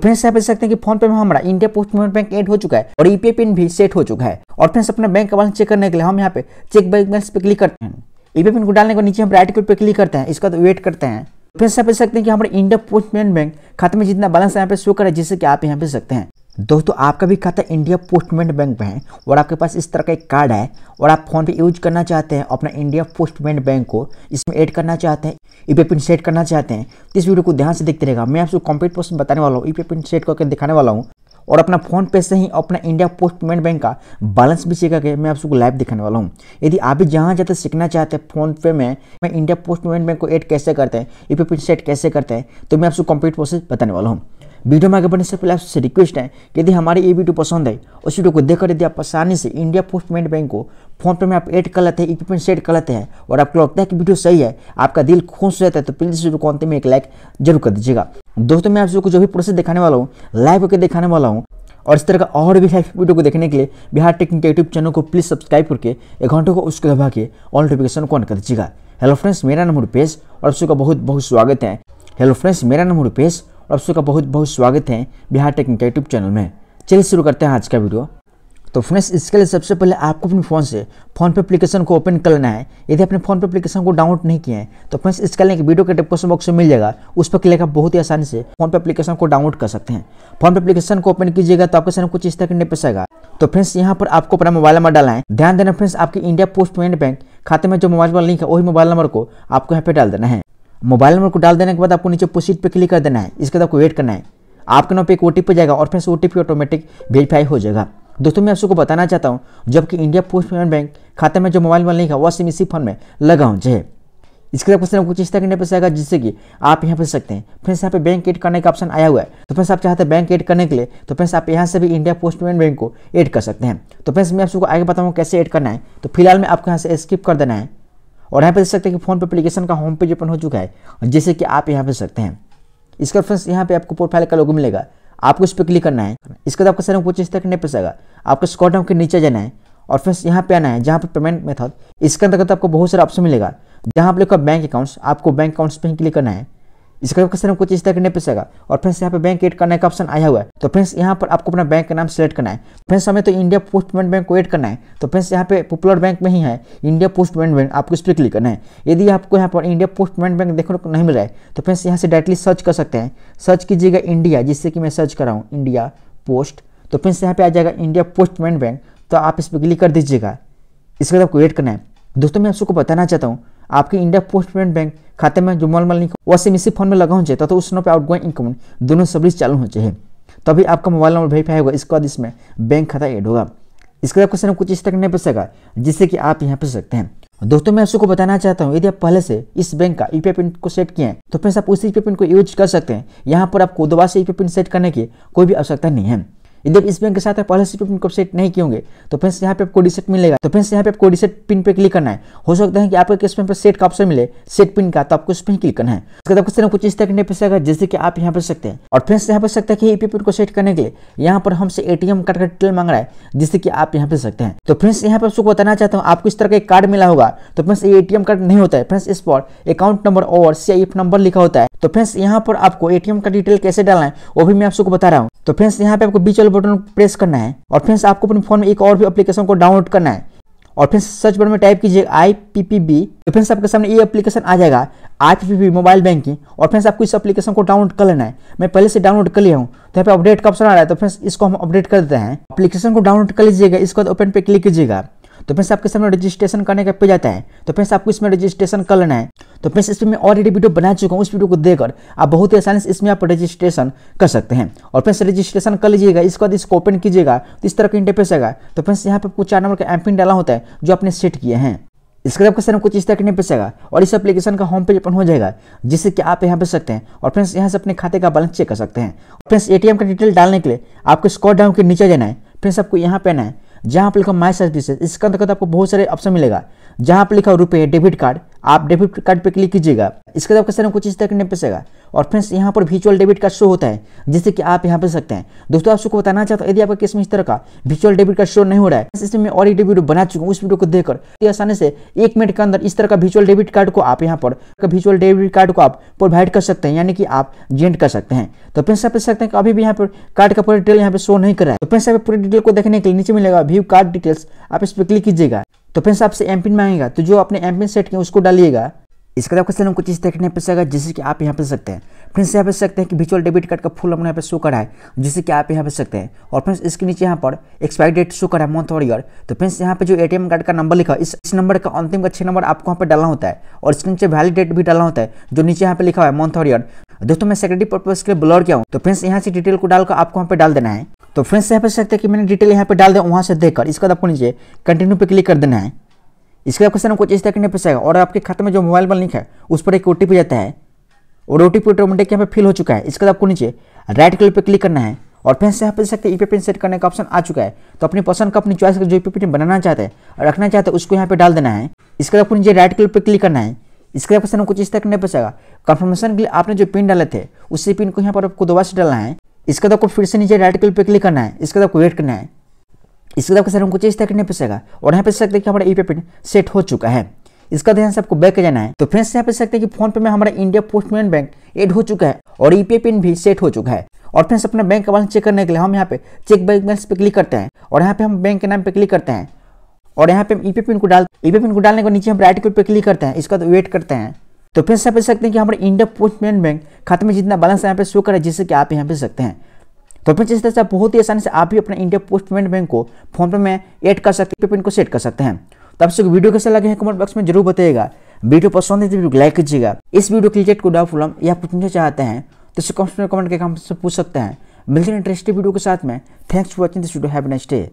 friends यहाँ पे देख सकते हैं कि फोन पे में हमारा India Post Payment Bank add हो चुका है और यूपीआई e पिन भी सेट हो चुका है और फ्रेंड्स अपना बैंक बैलेंस चेक करने के लिए हम यहाँ पे चेक बैंक बैलेंस पे क्लिक करते हैं यूपीआई e पिन को डालने के नीचे हम राइट क्लिक पे क्लिक करते हैं इसका तो वेट करते हैं फ्रेंड्स यहाँ पे सकते हैं कि हमारे इंडिया पोस्ट पेमेंट बैंक खाते में जितना बैलेंस यहाँ पे शो करे जिससे कि आप यहाँ पे सकते हैं दोस्तों आपका भी खाता इंडिया पोस्टमेंट बैंक में है और आपके पास इस तरह का एक कार्ड है और आप फ़ोन पे यूज करना चाहते हैं अपना इंडिया पोस्टमेंट बैंक को इसमें ऐड करना चाहते हैं ई पे पिन सेट करना चाहते हैं तो इस वीडियो को ध्यान से देखते रहेगा मैं आपको कंप्लीट प्रोसेस बताने वाला हूँ ई पे पिन सेट करके दिखाने वाला हूँ और अपना फोन पे से ही अपना इंडिया पोस्ट पेमेंट बैंक का बैलेंस भी सीखा के मैं आप सबको लाइव दिखाने वाला हूँ यदि आप भी जहाँ जाते सीखना चाहते हैं फोन पे में मैं इंडिया पोस्ट पेमेंट बैंक को ऐड कैसे करते हैं ई पे पिन सेट कैसे करते हैं तो मैं आपको कंप्लीट प्रोसेस बताने वाला हूँ वीडियो में आगे बढ़ने से पहले आपसे रिक्वेस्ट है यदि हमारी ये वीडियो पसंद है उस वीडियो को देखकर यदि आप आसानी से इंडिया पोस्ट पेमेंट बैंक को फोन पे में आप ऐड कर लेते हैं इक्विपमेंट सेट कर लेते हैं और आपको लगता है कि वीडियो सही है आपका दिल खुश रहता है तो प्लीज़ वीडियो को अंत में एक लाइक जरूर कर दीजिएगा दोस्तों मैं आप सबको जो भी प्रोसेस दिखाने वाला हूँ लाइव होकर दिखाने वाला हूँ और इस तरह का और भी लाइव वीडियो को देखने के लिए बिहार टेक्निक यूट्यूब चैनल को प्लीज़ सब्सक्राइब करके एक घंटे को उसको दबा के ऑल नोटिफिकेशन को ऑन कर दीजिएगा हेलो फ्रेंड्स मेरा नाम रूपेश और आप सबका बहुत बहुत स्वागत है हेलो फ्रेंड्स मेरा नाम रूपेश और आप सबका बहुत बहुत स्वागत है बिहार टेक्निक यूट्यूब चैनल में चलिए शुरू करते हैं आज का वीडियो तो फ्रेंड्स इसके लिए सबसे पहले आपको अपने फ़ोन से फोन पे एप्लीकेशन को ओपन कर लेना है यदि आपने फोन पे एप्लीकेशन को डाउनलोड नहीं किया है तो फ्रेंड्स इसके लिए वीडियो के डिस्क्रिप्शन बॉक्स में मिल जाएगा उस पर क्लिक आप बहुत ही आसानी से फोन पे एप्लीकेशन को डाउनलोड कर सकते हैं फोन पे एप्लीकेशन को ओपन कीजिएगा तो आपके सामने कुछ इस तरह करने पेश आएगा तो फ्रेंड्स यहाँ पर आपको अपना मोबाइल नंबर डाला है ध्यान देना फ्रेंड्स आपके इंडिया पोस्ट पेमेंट बैंक खाते में जो मोबाइल नंबर लिंक है वही मोबाइल नंबर को आपको यहाँ पे डाल देना है मोबाइल नंबर को डाल देने के बाद आपको नीचे प्रोसीड पे क्लिक कर देना है इसके बाद आपको वेट करना है आपके नाम पे एक ओ जाएगा और फिर से ओ ऑटोमेटिक वेरीफाई हो जाएगा दोस्तों मैं आपको बताना चाहता हूँ जबकि इंडिया पोस्ट पेमेंट बैंक खाते में जो मोबाइल नंबर लिखा वह सिम इसी फोन में लगा हो जाए इसके लिए क्वेश्चन कुछ इस तरह करने पर आएगा जिससे कि आप यहाँ पर सकते हैं फ्रेंड्स यहाँ पे बैंक एड करने का ऑप्शन आया हुआ है तो फ्रेंड्स आप चाहते हैं बैंक एड करने के लिए तो फ्रेंड्स आप यहाँ से भी इंडिया पोस्ट पेमेंट बैंक को एड कर सकते हैं तो फ्रेंड्स मैं आपको आगे बताऊँगा कैसे एड करना है तो फिलहाल मैं आपको यहाँ से स्किप कर देना है और यहाँ पे देख सकते हैं कि फोन पे एप्लीकेशन का होम पेज ओपन हो चुका है जैसे कि आप यहाँ पे सकते हैं इसका फ्रेंड्स यहाँ पे आपको प्रोफाइल का लोगो मिलेगा आपको इस पर क्लिक करना है इसके बाद आपका सर कुछ इस तरह नहीं पसेगा आपको स्कॉट डाउन के नीचे जाना है और फ्रेंड्स यहाँ पे आना है जहाँ पे पेमेंट मेथड इसके अंतर्गत आपको बहुत सारा ऑप्शन मिलेगा जहाँ आप लिखा बैंक अकाउंट्स आपको बैंक अकाउंट्स पर ही क्लिक करना है इसका क्वेश्चन हमको चीज तक नहीं पूछेगा और फ्रेंड्स यहाँ पे बैंक एड करने का ऑप्शन आया हुआ है तो फ्रेंड्स यहाँ पर आपको अपना बैंक का नाम सेलेक्ट करना है फ्रेंड्स हमें तो इंडिया पोस्ट पेमेंट बैंक को एड करना है तो फ्रेंड्स यहाँ पे पॉपुलर बैंक में ही है इंडिया पोस्ट पेमेंट बैंक आपको इस पर क्लिक करना है यदि आपको यहाँ पर इंडिया पोस्ट पेमेंट बैंक देखने को नहीं मिल रहा है तो फ्रेंड्स यहाँ से डायरेक्टली सर्च कर सकते हैं सर्च कीजिएगा इंडिया जिससे कि मैं सर्च कर रहा हूँ इंडिया पोस्ट तो फ्रेंड्स यहाँ पे आ जाएगा इंडिया पोस्ट पेमेंट बैंक तो आप इस पर क्लिक कर दीजिएगा इसके बाद आपको एड करना है दोस्तों मैं आप सबको बताना चाहता हूँ आपके इंडिया पोस्ट पेमेंट बैंक खाते में जो मॉल इनकम वो इसी फोन में लगा हो तो, तो उस पर आउट गोइंग इनकम दोनों सर्विस चालू हो चाहिए तभी आपका मोबाइल नंबर वेरीफाई होगा इसके बाद इसमें बैंक खाता ऐड होगा इसके बाद क्वेश्चन कुछ इस तरह नहीं पूछ जिससे कि आप यहाँ पूछ सकते हैं दोस्तों मैं आपको बताना चाहता हूँ यदि आप पहले से इस बैंक का यूपीआई पिन को सेट किए हैं तो फिर आप उसी यूपीआई पिन को यूज कर सकते हैं यहाँ पर आपको दोबारा से यूपीआई पिन सेट करने की कोई भी आवश्यकता नहीं है यदि इस बैंक के साथ आप पहले तो से पिन को सेट नहीं किएंगे तो फ्रेंड्स यहाँ पे आपको रिसेट मिलेगा तो फ्रेंड्स यहाँ पे आपको रिसेट पिन पे क्लिक करना है हो सकता है कि आपको किस पिन पर सेट का ऑप्शन मिले सेट पिन का तो आपको उस पर क्लिक करना है उसके बाद कुछ कुछ इस तरह करने पैसा जैसे कि आप यहाँ पर सकते हैं और फ्रेंड्स यहाँ पर सकते हैं कि ईपी पिन को सेट करने के लिए यहाँ पर हमसे एटीएम कार्ड का डिटेल मांग रहा है जिससे कि आप यहाँ पे सकते हैं तो फ्रेंड्स यहाँ पर आपको बताना चाहता हूँ आपको इस तरह का एक कार्ड मिला होगा तो फ्रेंड्स ये एटीएम कार्ड नहीं होता है फ्रेंड्स इस पर अकाउंट नंबर और सी नंबर लिखा होता है तो फ्रेंड्स यहाँ पर आपको एटीएम का डिटेल कैसे डालना है वो भी मैं आपको बता रहा हूँ तो फ्रेंड्स यहाँ पे आपको बीच वाले बटन प्रेस करना है और फिर आपको अपने फोन में एक और भी एप्लीकेशन को डाउनलोड करना है और फिर सर्च बटन में टाइप कीजिए आई पी पी बी तो फ्रेंड्स आपके सामने ये एप्लीकेशन आ जाएगा I P P B mobile banking और फ्रेंड्स आपको इस एप्लीकेशन को डाउनलोड कर लेना है मैं पहले से डाउनलोड कर लिया हूँ तो यहाँ पे अपडेट का ऑप्शन आ रहा है तो फ्रेंड्स इसको हम अपडेट कर देते हैं एप्लीकेशन को डाउनलोड कर लीजिएगा इसके बाद ओपन पे क्लिक कीजिएगा तो फ्रेंड्स आपके सामने रजिस्ट्रेशन करने का पे जाता है तो फ्रेंड्स आपको इसमें रजिस्ट्रेशन कर लेना है तो फ्रेंड्स इसमें मैं ऑलरेडी वीडियो बना चुका हूँ उस वीडियो को देकर आप बहुत ही आसानी से इसमें आप रजिस्ट्रेशन कर सकते हैं और फ्रेंड्स रजिस्ट्रेशन कर लीजिएगा इसके बाद इसको ओपन कीजिएगा तो इस तरह का इंटरफेस आएगा तो फ्रेंड्स यहाँ पर कुछ चार नंबर का एम डाला होता है जो आपने सेट किए हैं इसके आपका सर कुछ इस तरह करने पैसेगा और इस एप्लीकेशन का होम पेज ओपन हो जाएगा जिससे कि आप यहाँ पे सकते हैं और फ्रेंड्स यहाँ से अपने खाते का बैलेंस चेक कर सकते हैं फ्रेंड्स एटीएम का डिटेल डालने के लिए आपको स्कॉट डाउन के नीचे जाना है फ्रेंड्स आपको यहाँ पे आना है जहाँ पर लिखा माई सर्विसेज इसके अंतर्गत आपको बहुत सारे ऑप्शन मिलेगा जहाँ पर लिखा रुपये डेबिट कार्ड आप डेबिट कार्ड पे क्लिक कीजिएगा इसके बाद आपका सर कुछ इस तरह करने पैसेगा और फ्रेंड्स यहाँ पर वर्चुअल डेबिट कार्ड शो होता है जिससे कि आप यहाँ पे सकते हैं दोस्तों आप सबको बताना चाहता हूँ यदि आपका किसमें इस तरह का वर्चुअल डेबिट कार्ड शो नहीं हो रहा है इसमें मैं और एक वीडियो बना चुका हूँ उस वीडियो को देखकर आसानी से एक मिनट के अंदर इस तरह का वर्चुअल डेबिट कार्ड को आप यहाँ पर वर्चुअल डेबिट कार्ड को आप प्रोवाइड कर सकते हैं यानी कि आप जेंट कर सकते हैं तो फ्रेंड्स आप देख सकते हैं कि अभी भी यहाँ पर कार्ड का पूरा डिटेल यहाँ पे शो नहीं कर रहा है तो फ्रेंड्स आप पूरी डिटेल को देखने के लिए नीचे मिलेगा व्यू कार्ड डिटेल्स आप इस पर क्लिक कीजिएगा तो फ्रेंड्स आपसे एम पिन मांगेगा तो जो आपने एम पिन सेट किया उसको डालिएगा इसके बाद क्वेश्चन सर हमको चीज़ देखने पर सकेगा जैसे कि आप यहाँ पे सकते हैं फ्रेंड्स यहाँ पे सकते हैं कि विचुअल डेबिट कार्ड का फुल हमने यहाँ पे शो करा है जिससे कि आप यहाँ पे सकते हैं और फ्रेंड्स इसके नीचे यहाँ पर एक्सपायरी डेट शो करा है मंथ और ईयर तो फ्रेंड्स यहाँ पे जो एटीएम कार्ड का नंबर लिखा इस, नंबर का अंतिम का छः नंबर आपको यहाँ पर डालना होता है और इसके नीचे वैलिड डेट भी डालना होता है जो नीचे यहाँ पे लिखा हुआ है मंथ और ईयर दोस्तों मैं सेक्रेटरी पर्पज के लिए ब्लॉर किया हूँ तो फ्रेंड्स यहाँ से डिटेल को डालकर आपको यहाँ पे डाल देना है तो फ्रेंड्स यहाँ पर सकते हैं कि मैंने डिटेल यहाँ पे डाल दिया वहाँ से देखकर इसके बाद आपको नीचे कंटिन्यू पे क्लिक कर देना है इसके बाद क्वेश्चन कुछ इस तरह करने पर और आपके खाते में जो मोबाइल नंबर लिखा है उस पर एक ओ जाता है और ओ टी पी ऑटोमेटिक यहाँ पर फिल हो चुका है इसके बाद आपको नीचे राइट कलर पर क्लिक करना है और फ्रेंड्स यहाँ पर सकते हैं ई पे सेट e करने का ऑप्शन आ चुका है तो अपनी पसंद का अपनी चॉइस का जो ई e पिन बनाना चाहते हैं रखना चाहते हैं उसको यहाँ पर डाल देना है इसके बाद आपको नीचे राइट कलर पर क्लिक करना है इसके बाद क्वेश्चन कुछ इस तरह करने पर आएगा कन्फर्मेशन के लिए आपने जो पिन डाले थे उसी पिन को यहाँ पर आपको दोबारा से डालना है इसका तो आपको फिर से नीचे राइट क्लिक पे क्लिक करना है इसका बाद तो आपको वेट करना है इसके बाद सर हमको चेंज तक करने पेगा और यहाँ पे सकते हैं कि हमारा ई पे सेट हो चुका है इसका ध्यान से आपको बैक जाना है तो फ्रेंड्स यहाँ पे सकते हैं कि फोन पे में हमारा India Post Payment Bank add हो चुका है और ई e पिन भी सेट हो चुका है और फ्रेंड्स अपना बैंक बैलेंस चेक करने के लिए हम यहाँ पे चेक बैंक बैलेंस पे क्लिक करते हैं और यहाँ पे हम बैंक के नाम पे क्लिक करते हैं और यहाँ पे ई पिन e को डाल ई e पिन को डालने के नीचे हम राइट क्लिक पे क्लिक करते हैं इसका वेट तो करते हैं तो फिर से आप देख सकते हैं कि हमारे इंडिया पोस्ट पेमेंट बैंक खाते में जितना बैलेंस यहाँ पे शो करें जिससे कि आप यहाँ पे सकते हैं तो फिर इस तरह से बहुत ही आसानी से आप भी अपना इंडिया पोस्ट पेमेंट बैंक को फोन पे में ऐड कर सकते हैं पेमेंट को सेट कर सकते हैं तो आपसे वीडियो कैसे लगे हैं कमेंट बॉक्स में जरूर बताइएगा वीडियो पसंद है तो वीडियो लाइक कीजिएगा इस वीडियो के लिए डाउट प्रॉब्लम या पूछना चाहते हैं तो इसे कमेंट करके हमसे पूछ सकते हैं मिलते हैं इंटरेस्टिंग वीडियो के साथ में thanks for watching this video have next day